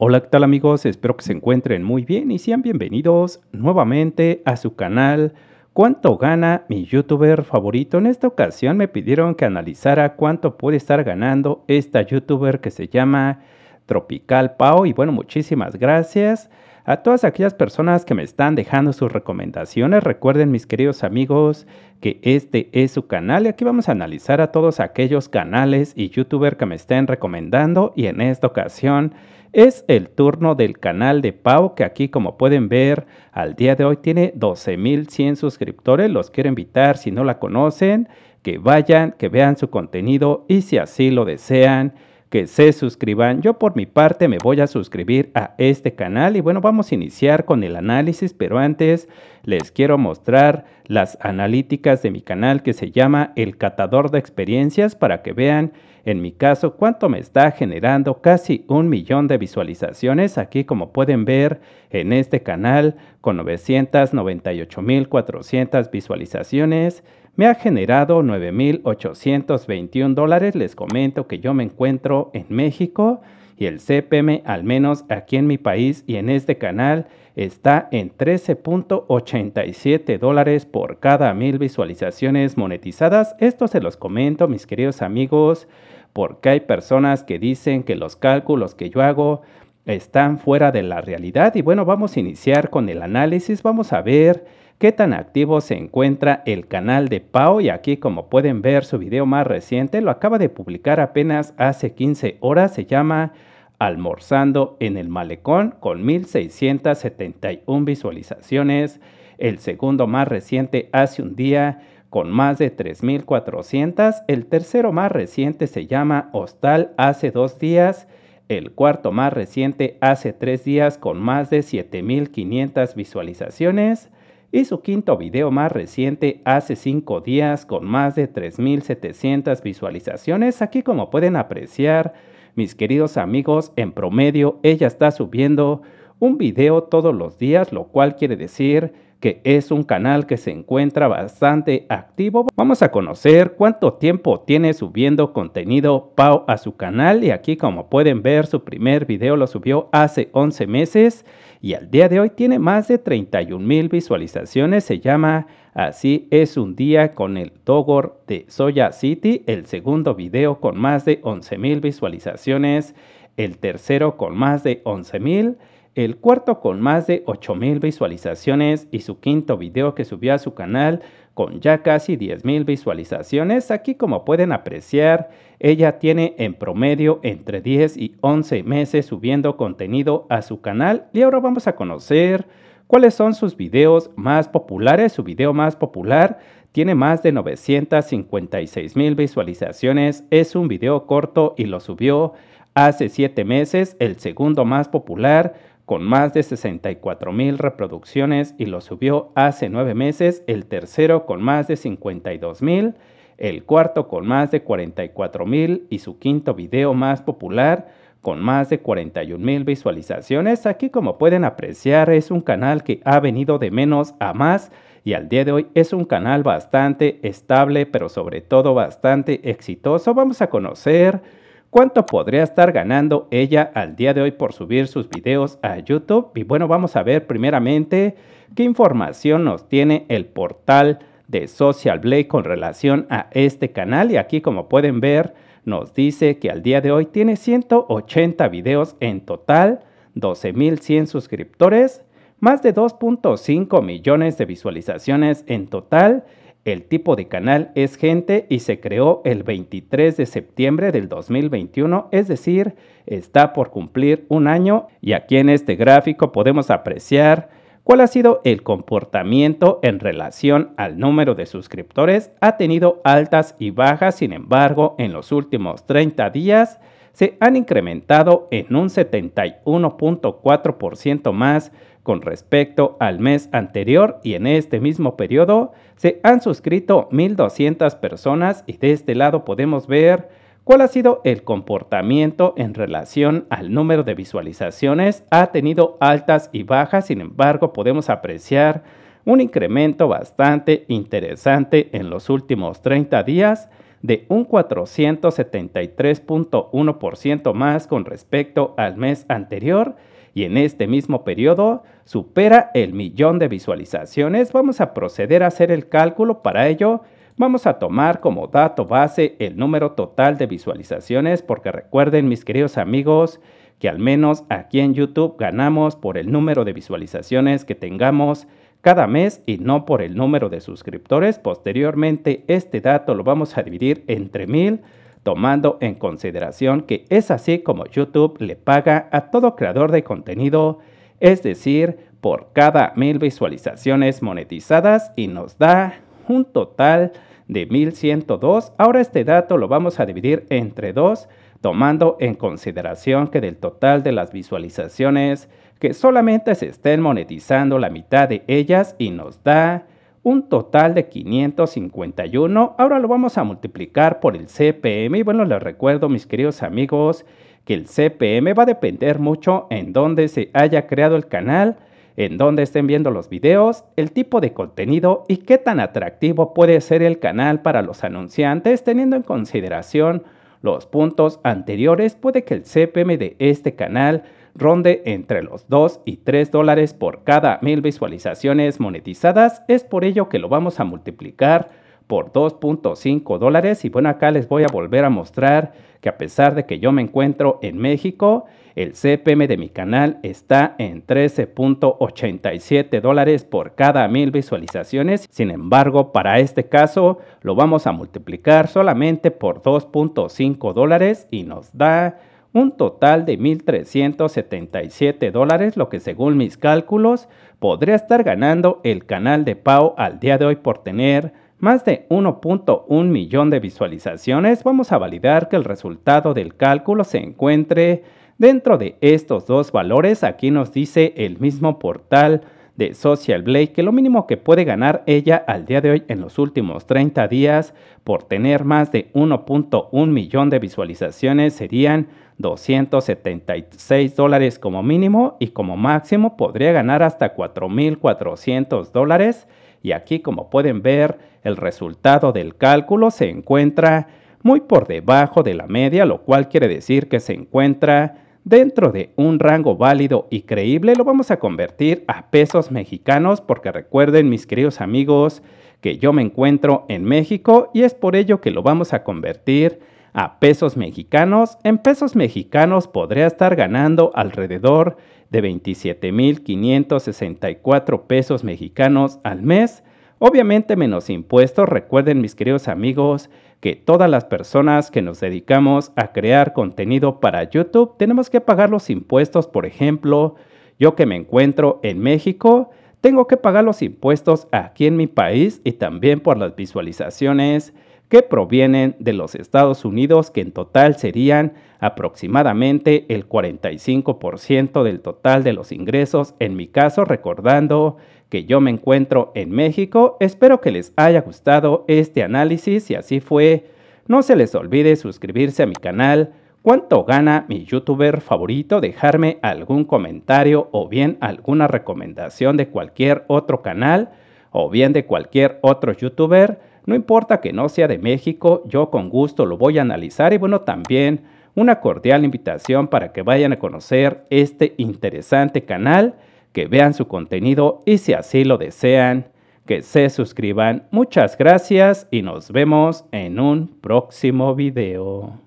Hola, ¿qué tal amigos? Espero que se encuentren muy bien y sean bienvenidos nuevamente a su canal. ¿Cuánto gana mi youtuber favorito? En esta ocasión me pidieron que analizara cuánto puede estar ganando esta youtuber que se llama Tropical Pau. Y bueno, muchísimas gracias. A todas aquellas personas que me están dejando sus recomendaciones, recuerden mis queridos amigos que este es su canal y aquí vamos a analizar a todos aquellos canales y youtubers que me estén recomendando y en esta ocasión es el turno del canal de Pau que aquí como pueden ver al día de hoy tiene 12.100 suscriptores, los quiero invitar si no la conocen que vayan, que vean su contenido y si así lo desean que se suscriban. Yo por mi parte me voy a suscribir a este canal y bueno, vamos a iniciar con el análisis, pero antes les quiero mostrar las analíticas de mi canal que se llama El Catador de Experiencias para que vean en mi caso cuánto me está generando casi un millón de visualizaciones aquí como pueden ver en este canal con 998.400 visualizaciones me ha generado 9.821 dólares. Les comento que yo me encuentro en México y el CPM, al menos aquí en mi país y en este canal, está en 13.87 dólares por cada mil visualizaciones monetizadas. Esto se los comento, mis queridos amigos, porque hay personas que dicen que los cálculos que yo hago están fuera de la realidad. Y bueno, vamos a iniciar con el análisis. Vamos a ver qué tan activo se encuentra el canal de Pau y aquí como pueden ver su video más reciente lo acaba de publicar apenas hace 15 horas, se llama Almorzando en el Malecón con 1671 visualizaciones, el segundo más reciente hace un día con más de 3.400, el tercero más reciente se llama Hostal hace dos días, el cuarto más reciente hace tres días con más de 7.500 visualizaciones, y su quinto video más reciente hace 5 días con más de 3.700 visualizaciones. Aquí como pueden apreciar, mis queridos amigos, en promedio ella está subiendo un video todos los días, lo cual quiere decir que es un canal que se encuentra bastante activo. Vamos a conocer cuánto tiempo tiene subiendo contenido Pau a su canal y aquí como pueden ver su primer video lo subió hace 11 meses y al día de hoy tiene más de 31 mil visualizaciones. Se llama Así es un día con el Dogor de Soya City, el segundo video con más de 11 mil visualizaciones, el tercero con más de 11 mil el cuarto con más de 8.000 visualizaciones y su quinto video que subió a su canal con ya casi 10.000 visualizaciones. Aquí como pueden apreciar, ella tiene en promedio entre 10 y 11 meses subiendo contenido a su canal y ahora vamos a conocer cuáles son sus videos más populares. Su video más popular tiene más de 956,000 visualizaciones. Es un video corto y lo subió hace 7 meses. El segundo más popular con más de 64 mil reproducciones y lo subió hace nueve meses, el tercero con más de 52 mil, el cuarto con más de 44 mil y su quinto video más popular con más de 41 mil visualizaciones. Aquí como pueden apreciar es un canal que ha venido de menos a más y al día de hoy es un canal bastante estable pero sobre todo bastante exitoso. Vamos a conocer cuánto podría estar ganando ella al día de hoy por subir sus videos a YouTube. Y bueno, vamos a ver primeramente qué información nos tiene el portal de Social Blade con relación a este canal. Y aquí como pueden ver, nos dice que al día de hoy tiene 180 videos en total, 12.100 suscriptores, más de 2.5 millones de visualizaciones en total el tipo de canal es gente y se creó el 23 de septiembre del 2021, es decir, está por cumplir un año y aquí en este gráfico podemos apreciar cuál ha sido el comportamiento en relación al número de suscriptores. Ha tenido altas y bajas, sin embargo, en los últimos 30 días se han incrementado en un 71.4% más con respecto al mes anterior y en este mismo periodo, se han suscrito 1.200 personas y de este lado podemos ver cuál ha sido el comportamiento en relación al número de visualizaciones. Ha tenido altas y bajas, sin embargo podemos apreciar un incremento bastante interesante en los últimos 30 días de un 473.1% más con respecto al mes anterior y en este mismo periodo supera el millón de visualizaciones, vamos a proceder a hacer el cálculo. Para ello, vamos a tomar como dato base el número total de visualizaciones, porque recuerden mis queridos amigos que al menos aquí en YouTube ganamos por el número de visualizaciones que tengamos cada mes y no por el número de suscriptores. Posteriormente, este dato lo vamos a dividir entre mil tomando en consideración que es así como YouTube le paga a todo creador de contenido, es decir, por cada mil visualizaciones monetizadas y nos da un total de 1102. Ahora este dato lo vamos a dividir entre dos, tomando en consideración que del total de las visualizaciones, que solamente se estén monetizando la mitad de ellas y nos da un total de 551. Ahora lo vamos a multiplicar por el CPM. Y bueno, les recuerdo, mis queridos amigos, que el CPM va a depender mucho en dónde se haya creado el canal, en dónde estén viendo los videos, el tipo de contenido y qué tan atractivo puede ser el canal para los anunciantes, teniendo en consideración los puntos anteriores, puede que el CPM de este canal ronde entre los 2 y 3 dólares por cada mil visualizaciones monetizadas. Es por ello que lo vamos a multiplicar por 2.5 dólares. Y bueno, acá les voy a volver a mostrar que a pesar de que yo me encuentro en México, el CPM de mi canal está en 13.87 dólares por cada mil visualizaciones. Sin embargo, para este caso lo vamos a multiplicar solamente por 2.5 dólares y nos da un total de 1.377 dólares, lo que según mis cálculos podría estar ganando el canal de Pau al día de hoy por tener más de 1.1 millón de visualizaciones. Vamos a validar que el resultado del cálculo se encuentre dentro de estos dos valores. Aquí nos dice el mismo portal de Social Blade que lo mínimo que puede ganar ella al día de hoy en los últimos 30 días por tener más de 1.1 millón de visualizaciones serían 276 dólares como mínimo y como máximo podría ganar hasta 4.400 dólares y aquí como pueden ver el resultado del cálculo se encuentra muy por debajo de la media lo cual quiere decir que se encuentra dentro de un rango válido y creíble, lo vamos a convertir a pesos mexicanos porque recuerden mis queridos amigos que yo me encuentro en México y es por ello que lo vamos a convertir a pesos mexicanos. En pesos mexicanos podría estar ganando alrededor de 27.564 pesos mexicanos al mes Obviamente menos impuestos, recuerden mis queridos amigos que todas las personas que nos dedicamos a crear contenido para YouTube tenemos que pagar los impuestos, por ejemplo, yo que me encuentro en México, tengo que pagar los impuestos aquí en mi país y también por las visualizaciones que provienen de los Estados Unidos, que en total serían aproximadamente el 45% del total de los ingresos. En mi caso, recordando que yo me encuentro en México, espero que les haya gustado este análisis. Si así fue, no se les olvide suscribirse a mi canal. ¿Cuánto gana mi youtuber favorito? Dejarme algún comentario o bien alguna recomendación de cualquier otro canal o bien de cualquier otro youtuber. No importa que no sea de México, yo con gusto lo voy a analizar y bueno, también una cordial invitación para que vayan a conocer este interesante canal, que vean su contenido y si así lo desean, que se suscriban. Muchas gracias y nos vemos en un próximo video.